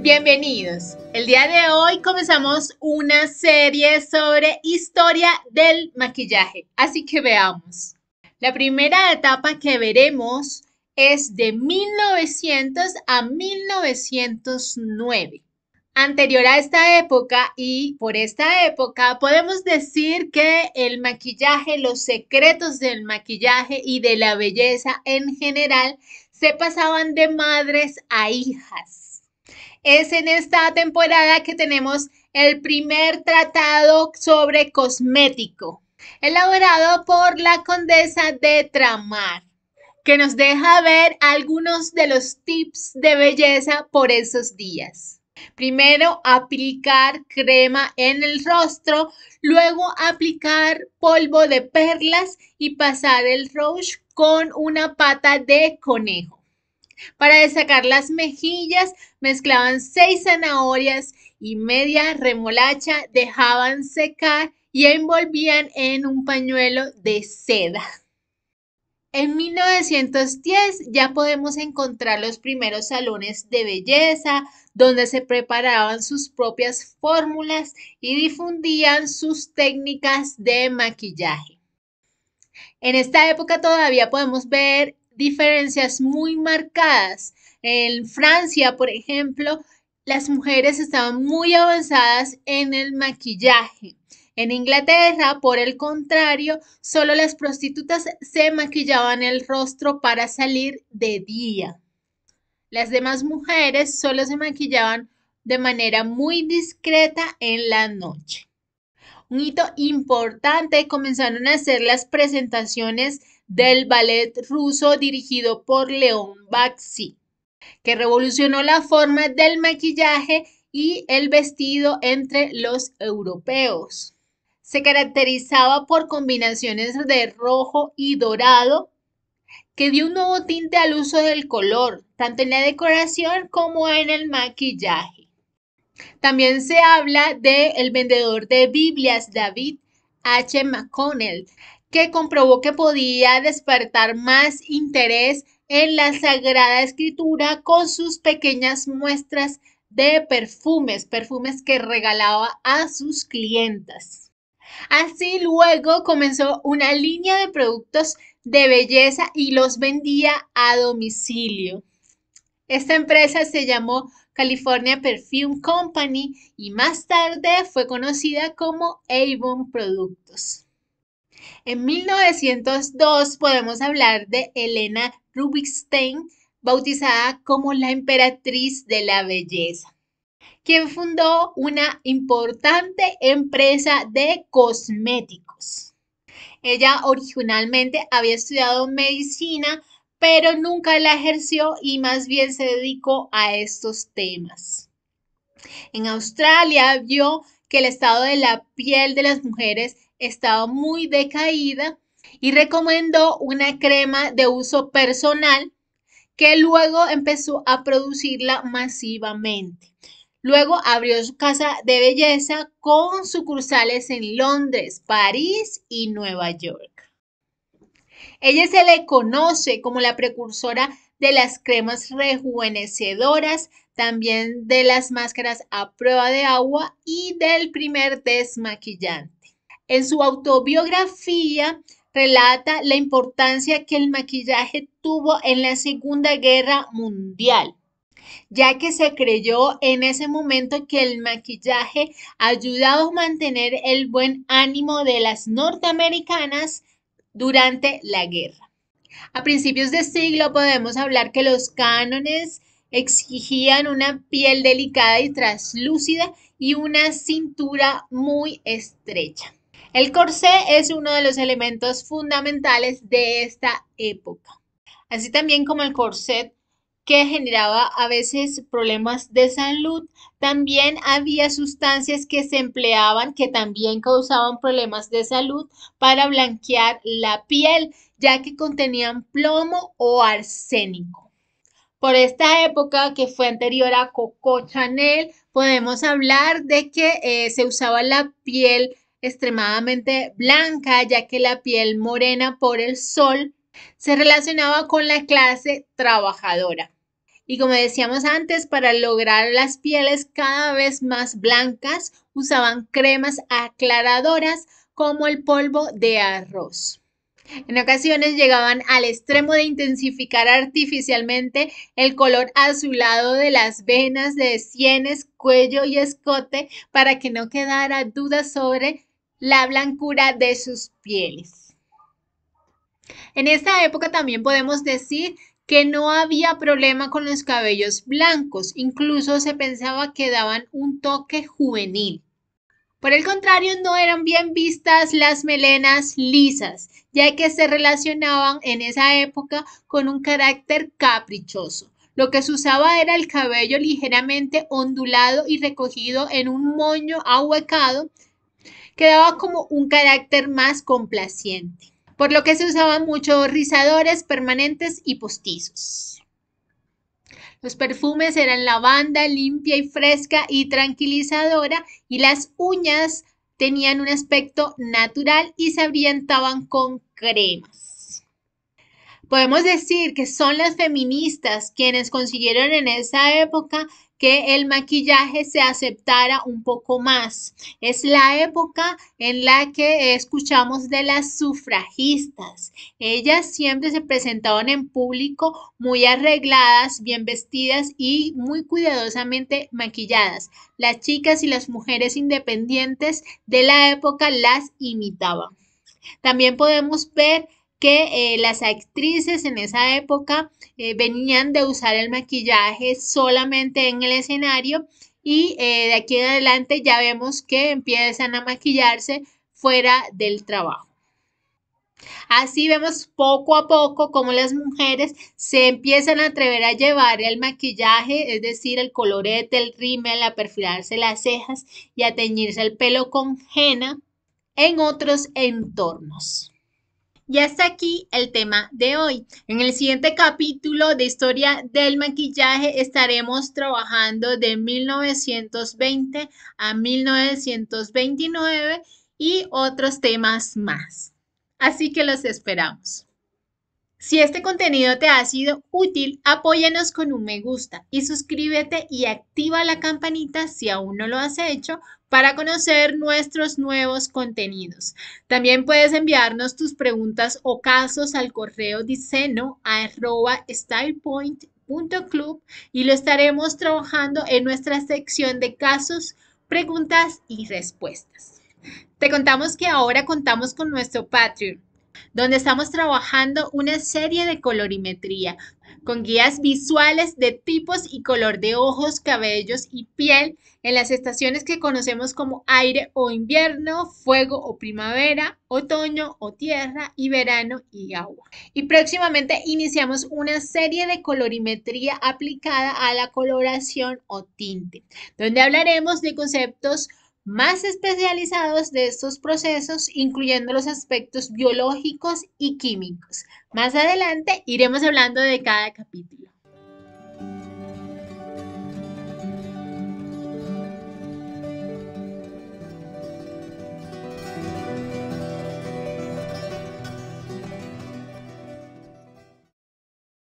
Bienvenidos. El día de hoy comenzamos una serie sobre historia del maquillaje, así que veamos. La primera etapa que veremos es de 1900 a 1909. Anterior a esta época y por esta época podemos decir que el maquillaje, los secretos del maquillaje y de la belleza en general se pasaban de madres a hijas es en esta temporada que tenemos el primer tratado sobre cosmético, elaborado por la condesa de Tramar, que nos deja ver algunos de los tips de belleza por esos días. Primero, aplicar crema en el rostro, luego aplicar polvo de perlas y pasar el rouge con una pata de conejo. Para destacar las mejillas, mezclaban seis zanahorias y media remolacha, dejaban secar y envolvían en un pañuelo de seda. En 1910 ya podemos encontrar los primeros salones de belleza donde se preparaban sus propias fórmulas y difundían sus técnicas de maquillaje. En esta época todavía podemos ver diferencias muy marcadas. En Francia, por ejemplo, las mujeres estaban muy avanzadas en el maquillaje. En Inglaterra, por el contrario, solo las prostitutas se maquillaban el rostro para salir de día. Las demás mujeres solo se maquillaban de manera muy discreta en la noche. Un hito importante comenzaron a hacer las presentaciones del ballet ruso dirigido por León Baxi, que revolucionó la forma del maquillaje y el vestido entre los europeos. Se caracterizaba por combinaciones de rojo y dorado, que dio un nuevo tinte al uso del color, tanto en la decoración como en el maquillaje. También se habla del el vendedor de Biblias, David H. McConnell, que comprobó que podía despertar más interés en la Sagrada Escritura con sus pequeñas muestras de perfumes, perfumes que regalaba a sus clientas. Así luego comenzó una línea de productos de belleza y los vendía a domicilio. Esta empresa se llamó California Perfume Company y más tarde fue conocida como Avon Productos. En 1902 podemos hablar de Elena Rubinstein, bautizada como la emperatriz de la belleza, quien fundó una importante empresa de cosméticos. Ella originalmente había estudiado medicina, pero nunca la ejerció y más bien se dedicó a estos temas. En Australia vio que el estado de la piel de las mujeres estaba muy decaída y recomendó una crema de uso personal que luego empezó a producirla masivamente. Luego abrió su casa de belleza con sucursales en Londres, París y Nueva York. Ella se le conoce como la precursora de las cremas rejuvenecedoras, también de las máscaras a prueba de agua y del primer desmaquillante. En su autobiografía relata la importancia que el maquillaje tuvo en la Segunda Guerra Mundial ya que se creyó en ese momento que el maquillaje ayudaba a mantener el buen ánimo de las norteamericanas durante la guerra. A principios de siglo podemos hablar que los cánones exigían una piel delicada y traslúcida y una cintura muy estrecha. El corsé es uno de los elementos fundamentales de esta época, así también como el corset que generaba a veces problemas de salud. También había sustancias que se empleaban que también causaban problemas de salud para blanquear la piel, ya que contenían plomo o arsénico. Por esta época que fue anterior a Coco Chanel, podemos hablar de que eh, se usaba la piel extremadamente blanca, ya que la piel morena por el sol se relacionaba con la clase trabajadora. Y como decíamos antes, para lograr las pieles cada vez más blancas, usaban cremas aclaradoras como el polvo de arroz. En ocasiones llegaban al extremo de intensificar artificialmente el color azulado de las venas de sienes, cuello y escote para que no quedara duda sobre la blancura de sus pieles. En esta época también podemos decir que no había problema con los cabellos blancos, incluso se pensaba que daban un toque juvenil. Por el contrario, no eran bien vistas las melenas lisas, ya que se relacionaban en esa época con un carácter caprichoso. Lo que se usaba era el cabello ligeramente ondulado y recogido en un moño ahuecado, que daba como un carácter más complaciente por lo que se usaban mucho rizadores permanentes y postizos. Los perfumes eran lavanda, limpia y fresca y tranquilizadora, y las uñas tenían un aspecto natural y se abrientaban con cremas. Podemos decir que son las feministas quienes consiguieron en esa época que el maquillaje se aceptara un poco más. Es la época en la que escuchamos de las sufragistas. Ellas siempre se presentaban en público muy arregladas, bien vestidas y muy cuidadosamente maquilladas. Las chicas y las mujeres independientes de la época las imitaban. También podemos ver que eh, las actrices en esa época eh, venían de usar el maquillaje solamente en el escenario y eh, de aquí en adelante ya vemos que empiezan a maquillarse fuera del trabajo. Así vemos poco a poco cómo las mujeres se empiezan a atrever a llevar el maquillaje, es decir, el colorete, el rímel, a perfilarse las cejas y a teñirse el pelo con henna en otros entornos. Y hasta aquí el tema de hoy. En el siguiente capítulo de Historia del Maquillaje estaremos trabajando de 1920 a 1929 y otros temas más. Así que los esperamos. Si este contenido te ha sido útil, apóyanos con un me gusta y suscríbete y activa la campanita si aún no lo has hecho para conocer nuestros nuevos contenidos. También puedes enviarnos tus preguntas o casos al correo diseño arroba stylepoint.club y lo estaremos trabajando en nuestra sección de casos, preguntas y respuestas. Te contamos que ahora contamos con nuestro Patreon donde estamos trabajando una serie de colorimetría con guías visuales de tipos y color de ojos, cabellos y piel en las estaciones que conocemos como aire o invierno, fuego o primavera, otoño o tierra y verano y agua. Y próximamente iniciamos una serie de colorimetría aplicada a la coloración o tinte, donde hablaremos de conceptos más especializados de estos procesos, incluyendo los aspectos biológicos y químicos. Más adelante iremos hablando de cada capítulo.